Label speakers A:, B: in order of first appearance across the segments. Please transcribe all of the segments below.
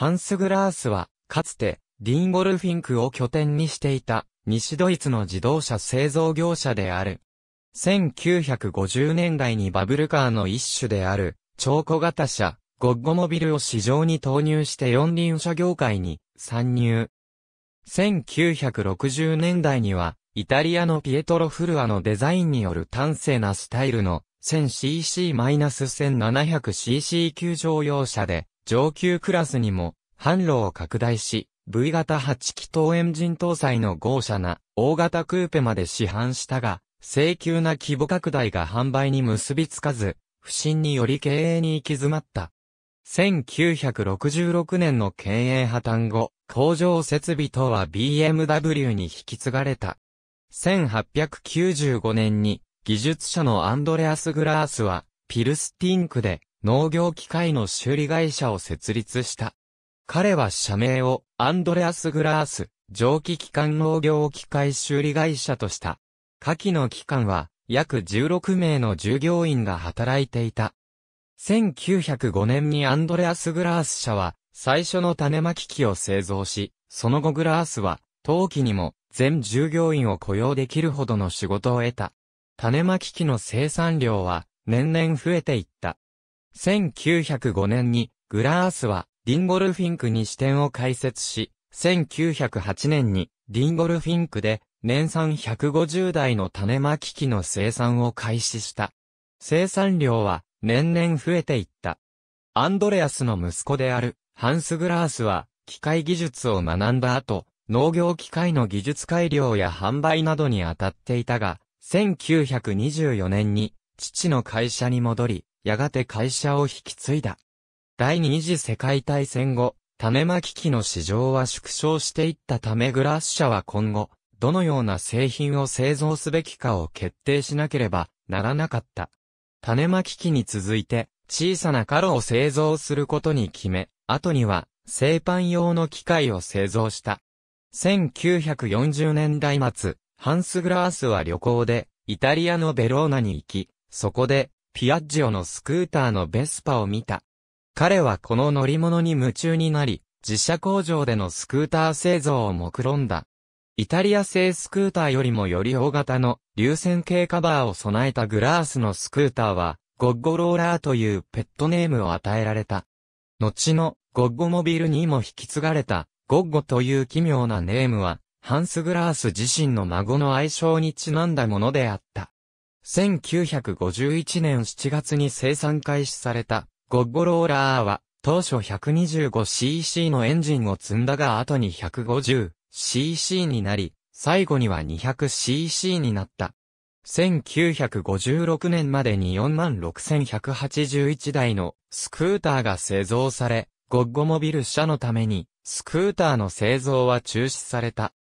A: ハンス・グラースは、かつて、ディンゴルフィンクを拠点にしていた、西ドイツの自動車製造業者である。1950年代にバブルカーの一種である、超小型車、ゴッゴモビルを市場に投入して四輪車業界に参入。1960年代には、イタリアのピエトロ・フルアのデザインによる端正なスタイルの 1000cc-1700cc 級乗用車で、上級クラスにも販路を拡大し、V 型8気筒エンジン搭載の豪奢な大型クーペまで市販したが、請求な規模拡大が販売に結びつかず、不振により経営に行き詰まった。1966年の経営破綻後、工場設備等は BMW に引き継がれた。1895年に、技術者のアンドレアス・グラースは、ピルスティンクで農業機械の修理会社を設立した。彼は社名をアンドレアス・グラース、蒸気機関農業機械修理会社とした。下記の機関は約16名の従業員が働いていた。1905年にアンドレアス・グラース社は最初の種まき機を製造し、その後グラースは当期にも全従業員を雇用できるほどの仕事を得た。種まき機の生産量は年々増えていった。1905年にグラースはリンゴルフィンクに支店を開設し、1908年にリンゴルフィンクで年産150台の種まき機の生産を開始した。生産量は年々増えていった。アンドレアスの息子であるハンス・グラースは機械技術を学んだ後、農業機械の技術改良や販売などに当たっていたが、1924年に父の会社に戻り、やがて会社を引き継いだ。第二次世界大戦後、種まき機の市場は縮小していったためグラッシャは今後、どのような製品を製造すべきかを決定しなければならなかった。種まき機に続いて、小さなカロを製造することに決め、後には、製パン用の機械を製造した。1940年代末、ハンス・グラースは旅行で、イタリアのベローナに行き、そこで、ピアッジオのスクーターのベスパを見た。彼はこの乗り物に夢中になり、自社工場でのスクーター製造を目論んだ。イタリア製スクーターよりもより大型の流線形カバーを備えたグラースのスクーターは、ゴッゴローラーというペットネームを与えられた。後のゴッゴモビルにも引き継がれた、ゴッゴという奇妙なネームは、ハンス・グラース自身の孫の愛称にちなんだものであった。1951年7月に生産開始されたゴッゴローラーは、当初 125cc のエンジンを積んだが後に 150cc になり、最後には 200cc になった。1956年までに46,181台のスクーターが製造され、ゴッゴモビル社のために、スクーターの製造は中止された。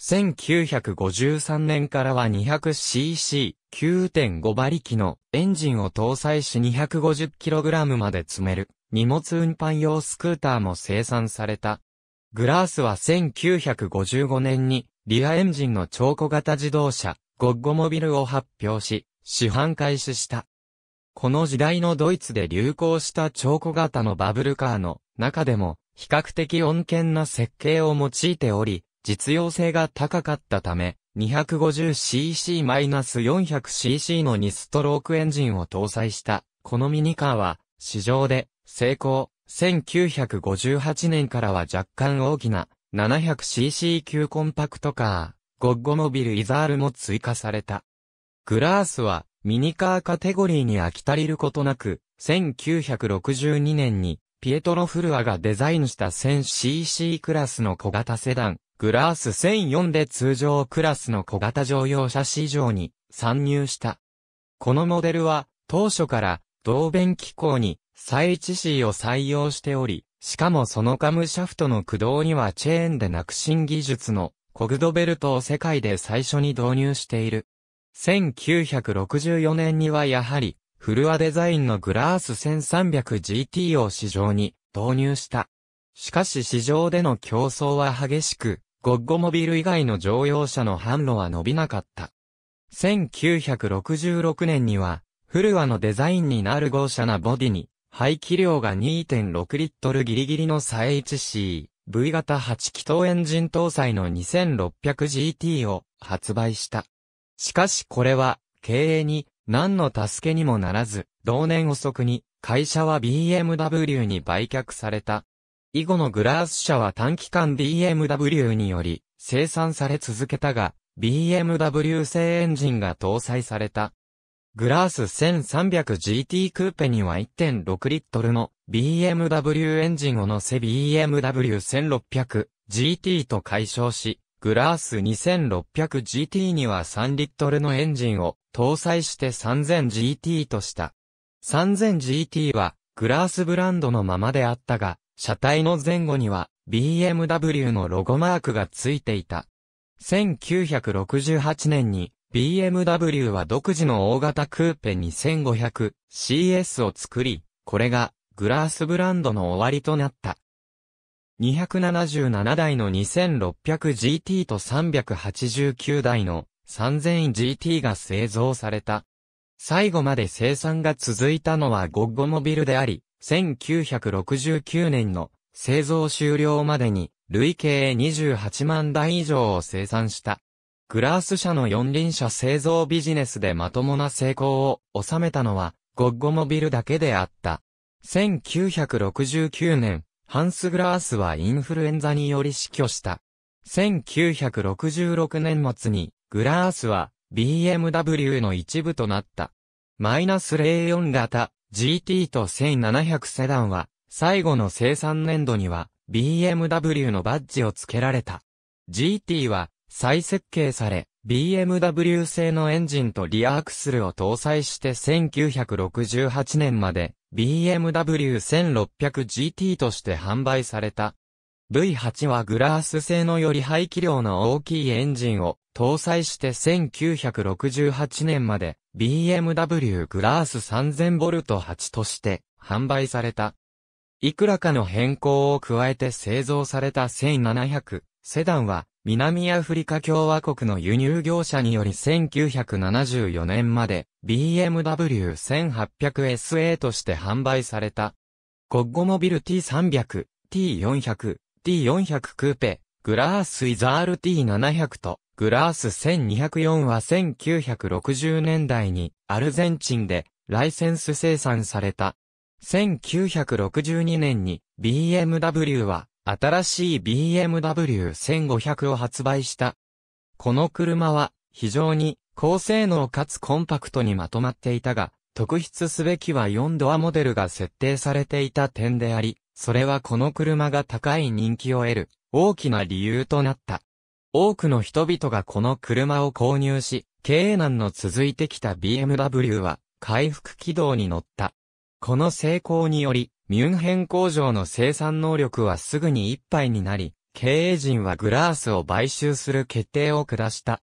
A: 1953年からは 200cc、9.5馬力のエンジンを搭載し 250kg まで積める荷物運搬用スクーターも生産された。グラースは1955年にリアエンジンの超小型自動車、ゴッゴモビルを発表し、市販開始した。この時代のドイツで流行した超小型のバブルカーの中でも比較的穏健な設計を用いており、実用性が高かったため、250cc-400cc の2ストロークエンジンを搭載した、このミニカーは、市場で、成功、1958年からは若干大きな、700cc 級コンパクトカー、ゴッゴモビルイザールも追加された。グラースは、ミニカーカテゴリーに飽き足りることなく、1962年に、ピエトロ・フルアがデザインした 1000cc クラスの小型セダン、グラース1004で通常クラスの小型乗用車市場に参入した。このモデルは当初から同弁機構に再置 C を採用しており、しかもそのカムシャフトの駆動にはチェーンでなく新技術のコグドベルトを世界で最初に導入している。1964年にはやはりフルアデザインのグラース 1300GT を市場に導入した。しかし市場での競争は激しく、ゴッゴモビル以外の乗用車の販路は伸びなかった。1966年には、フルアのデザインになる豪車なボディに、排気量が2.6リットルギリギリのイ1 c V 型8気筒エンジン搭載の 2600GT を発売した。しかしこれは、経営に何の助けにもならず、同年遅くに会社は BMW に売却された。以後のグラース社は短期間 BMW により生産され続けたが、BMW 製エンジンが搭載された。グラース 1300GT クーペには1.6リットルの BMW エンジンを乗せ BMW1600GT と解消し、グラース 2600GT には3リットルのエンジンを搭載して 3000GT とした。3000GT はグラースブランドのままであったが、車体の前後には BMW のロゴマークがついていた。1968年に BMW は独自の大型クーペ 2500CS を作り、これがグラースブランドの終わりとなった。277台の 2600GT と389台の 3000GT が製造された。最後まで生産が続いたのはゴッゴモビルであり、1969年の製造終了までに累計28万台以上を生産した。グラース社の四輪車製造ビジネスでまともな成功を収めたのはゴッゴモビルだけであった。1969年、ハンス・グラースはインフルエンザにより死去した。1966年末に、グラースは BMW の一部となった。マイナス04型 GT と1700セダンは、最後の生産年度には、BMW のバッジを付けられた。GT は、再設計され、BMW 製のエンジンとリアアクスルを搭載して1968年まで BMW1600GT として販売された。V8 はグラース製のより排気量の大きいエンジンを搭載して1968年まで BMW グラース 3000V8 として販売された。いくらかの変更を加えて製造された1700セダンは南アフリカ共和国の輸入業者により1974年まで BMW 1800SA として販売された。コッゴモビル T300、T400、T400 クーペ、グラースイザール T700 とグラース1204は1960年代にアルゼンチンでライセンス生産された。1962年に BMW は新しい BMW1500 を発売した。この車は非常に高性能かつコンパクトにまとまっていたが、特筆すべきは4ドアモデルが設定されていた点であり、それはこの車が高い人気を得る大きな理由となった。多くの人々がこの車を購入し、経営難の続いてきた BMW は回復軌道に乗った。この成功により、ミュンヘン工場の生産能力はすぐにいっぱいになり、経営陣はグラースを買収する決定を下した。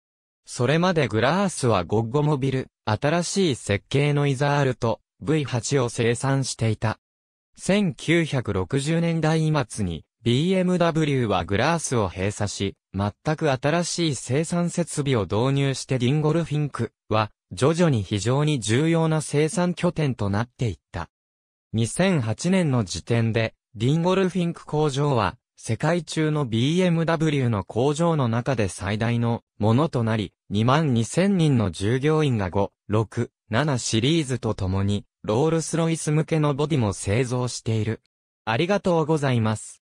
A: それまでグラースはゴッゴモビル、新しい設計のイザールと V8 を生産していた。1960年代末に BMW はグラースを閉鎖し、全く新しい生産設備を導入してディンゴルフィンクは徐々に非常に重要な生産拠点となっていった。2008年の時点でディンゴルフィンク工場は世界中の BMW の工場の中で最大のものとなり、2万2000人の従業員が5、6、7シリーズとともに、ロールスロイス向けのボディも製造している。ありがとうございます。